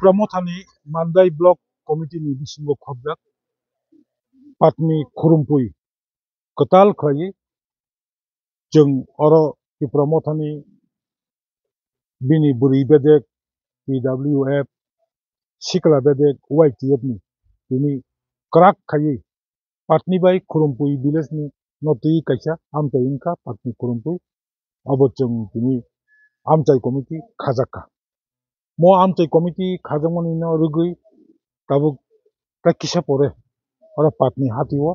प्रमोथाने मान्दाय block कमिटिनि बिसिंग खबजाक पाटनि खुरुमपुई कताल खायो जों अर कि प्रमोथानि बिनि बुरि बेदेक पिडब्लिउ एफ सिखला बेदेक वाइ टि एफनि बिनि क्राक खायै पाटनि बाय खुरुमपुई भिलेजनि नतुई कायसा आमताई इनका पाटनि खुरुमपुई अबोद जों बिनि आमचाय कमिटि खाजाका 뭐 암튼 committee khajamon ino rugui tabuk ta kisa pore ora patni hatiwo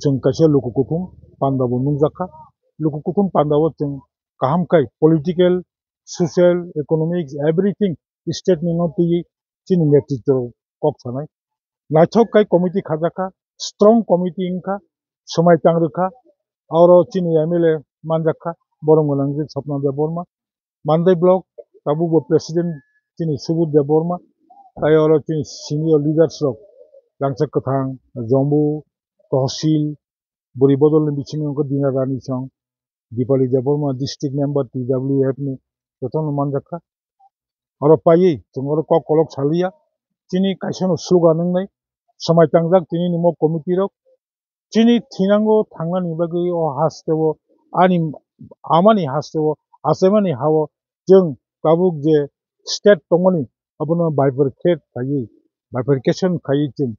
chung kaisa luku kutum pandabo nungjaka luku kutum pandabo chung kaham kai political social economics everything state ni no ti chin netitro kok sanai lachok kai committee khajaka strong committee inka সময় চাংরুখা আর চিনি MLA মানজাক্ষা বরং লাংজি Swapna Debbarma Mandai block তাবু president তিনি সুবুদ দেব বর্মা তাই হল তিনি senior লিডারসক লাংচাক কথাং জম্বু তহসিল বদল বিচ্ছিন্ন দিনা রানী সং Dipali Deb Barma district member T W F নি যতন রাখা আর পাইয়েই তোমার ক কলক সালিয়া তিনি কাইসন কাইসানো স্লোগান নাই সময় তাংজাক তিনি নিম কমিটি রক তিনি থিনাঙ্গো থাংনানি বাকি ও হাসতেব আনি আমানি হাসতেব আসেমানি হাও जों काबुक जे ಸ್ಟೇಟ್ ತೊಗೊನಿ ಅವನು ಬೈಫರ್ಕೇಟ್ ಕಾಯಿ ಬೈಫರ್ಕೇಷನ್ ಕಾಯಿಚಿನ್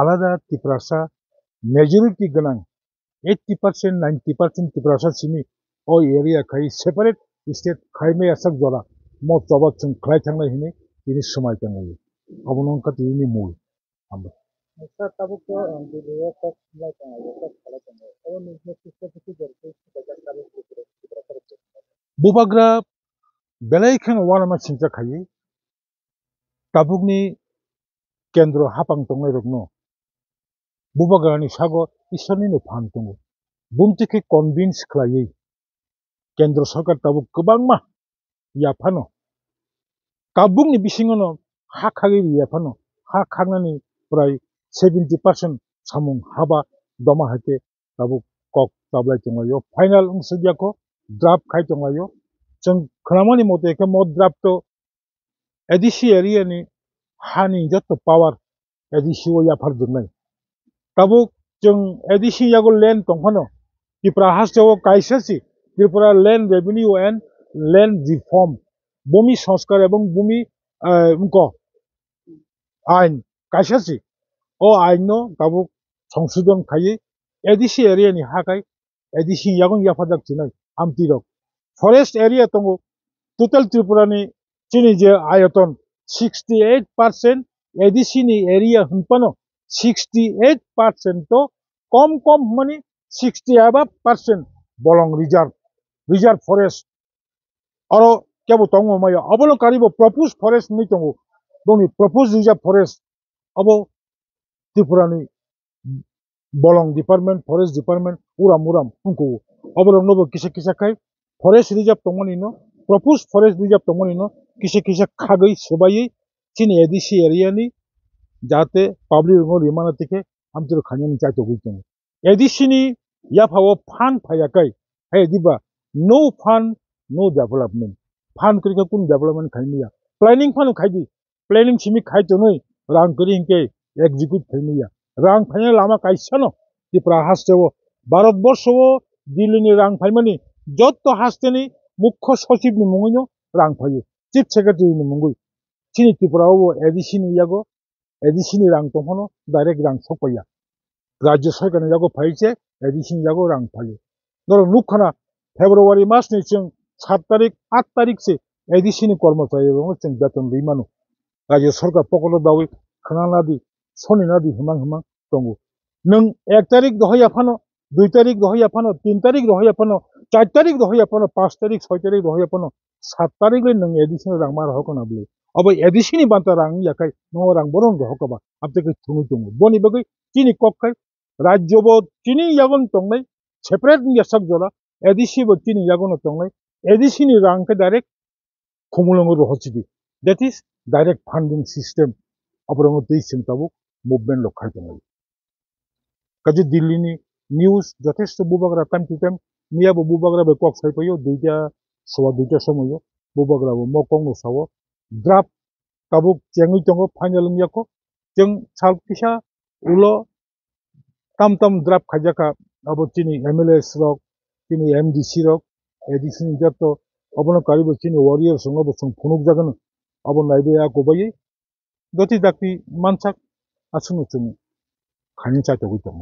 আলাদা তিপ্রাসা মেজরিটি গণাং eighty percent ninety percent Tiprasa সিমি ও এরিয়া খাই সেপারেট স্টেট খাইমে আসাক জলা ম চবাচন খাই থাকলে হিনে তিনি সময় থাকলে অবনঙ্কা তিনি মূল আমরা বুবাগ্রা 벨레이큰 와라마 진짜카이 따북니 겐드로 하방 동네로노 무바가니 사고 이선이노 반동고 몸티키 컨빈스 클라이 겐드로 서가 따북 그방마 야파노 따북니 비싱어노 하카게 야파노 하카나니 프라이 70% 사몽 하바 너마하게 따북 꼭 따블라이 정말요 파이널 응스디아코 드랍 카이 정말요 ꯈꯔꯃꯅꯤ ꯃꯣꯇꯦ ꯀ ꯃꯣ ꯗ꯭ꯔꯥꯞꯇꯣ ꯑꯦꯗꯤ ꯁꯤ ꯑꯦꯔꯤꯌꯥꯅꯤ ꯍꯥꯅꯤ ꯖꯠꯇꯣ ꯄꯥꯋꯔ ꯑꯦꯗꯤ ꯁꯤ ꯑꯣ ꯌꯥ ꯐꯔ ꯗꯨꯅꯥꯏ ꯇꯕꯨ ꯆꯪ ꯑꯦꯗꯤ ꯁꯤ ꯌꯥꯒꯣ ꯂꯦꯟ ꯇꯣꯡꯈꯅꯣ ꯇ꯭ꯔꯤꯄꯨꯔꯥ ꯍꯥꯁ কাইসাসি Tripura land revenue and land reform ভূমি সংস্কার এবং ভূমি ক আইন কাইসাসি ও আইন তাবু সংশোধন খাইয়ে এডিসি এরিয়ানি হাকাই এডিসি ইয়াগন ইয়াফাদাক চিনাই আমতি রক ફોરેસ્ટ એરિયા તો ટોટલ ત્રિપુરાની ચીની જે આયતન સિક્સટી એઇટ પાર્સેન્ટ એડીસીની এরিয়া হুম্পানো সিক্সটি এইট পার্সেন্ট তো কম কম মানে সিক্সটি এভাব পার্সেন্ট বলং রিজার্ভ রিজার্ভ ফরেস্ট আরও কেব তঙ্গময় অবলো কারিব প্রপুজ ফরেস্ট নি তঙ্গ বনি propose reserve forest of Tripura বলং ডিপার্টমেন্ট ফরেস্ট ডিপার্টমেন্ট উরাম উরাম হুঁকু অবলং নব কিসে কিসে খাই ફોરેસ્ટ રિઝર્વ પ્રમાણેનો પ્રપુષ ફોરેસ્ટ રિઝર્વ પ્રમાણેનો કિસે કિસે ખાગઈ સબાઈ ચીન એડીસી એરિયાની જાતે પાબ્લિક રોડ વિમાન તીખે આમચુર ખાની ચાચો ગુચું એડીસીની યાફાવો ફાન ફાયાકાઈ હે દીબા નો ફાન નો ડેવલપમેન્ટ ফান করি কোন ডেভেলপমেন্ট খাই নিয়া প্ল্যানিং ফান খাই দি প্ল্যানিং সিমি খাই তো নই রাং করি হিংকে এক্সিকিউট খাই নিয়া রাং ফাইনে লামা কাইছ ন ত্রিপুরা হাস যাব ভারতবর্ষও দিল্লি রাং ফাইমানি 줬또 하스테니 무코 소집이 몽은요 랑파유 집 세가지 있는 몽구 진이 디브라오 에디신이 야고 에디신이 랑동 호노 나렉랑 속보야 라주 설간을 야고 발제 에디신이 야고 랑파유 너는 루카나 ফেব্রুয়ারি মাস নিচ্ছেন সাত তারিখ আট তারিখ সে এডিসিনি কর্মচারী এবং হচ্ছেন বেতন দিই মানুষ রাজ্য সরকার প্রকল্প দাবি খানা দি সনি না দি হিমাং হিমাং দঙ্গু নং এক তারিখ দহাই আফানো দুই তারিখ রহই আপানো তিন তারিখ রহই আপানো চার তারিখ রহই আপানো পাঁচ তারিখ ছয় তারিখ রহই আপানো সাত তারিখ লই নং এডিশন রাং মা রহক না বলে অব এডিশনই বান্তা রাং ইয়াকাই ন রাং বরং হক বা আপতেকে থুঙু থুঙু বনি বগৈ চিনি কক্ষাই রাজ্যব চিনি ইয়াগন টংলাই সেপারেট নিয়া সব জলা এডিসি ব চিনি ইয়াগন টংলাই এডিসিনি রাংকে ডাইরেক্ট খুমুলং রহচিদি that is direct funding system অপরং তেইশ চিন্তাবো মুভমেন্ট লক্ষাই টংলাই কাজে দিল্লি দিল্লিনি নিউজ যথেষ্ট বুবাগরা টাইম টু টাইম মিয়াবো বুবাগরাবে কক ফাই পাইও দুইটা সোয়া দুইটা সময়ও বুবাগরাবো মকং সাও গ্রাফ কাবুক চেঙ্গুই চঙ্গ ফাইনাল মিয়াকো চেং সাল কিসা উলো তাম তাম দ্রাপ খাইজাকা আবার চিনি এমএলএস রক চিনি এমডিসি রক এডিসি যত অবন কারিব চিনি ওয়ারিয়ার সঙ্গে বসুন ফুনুক জাগান অবন নাইবে এক ওবাই গতি দাকি মানসাক আসুন চুমু খানি চাইতে হইতাম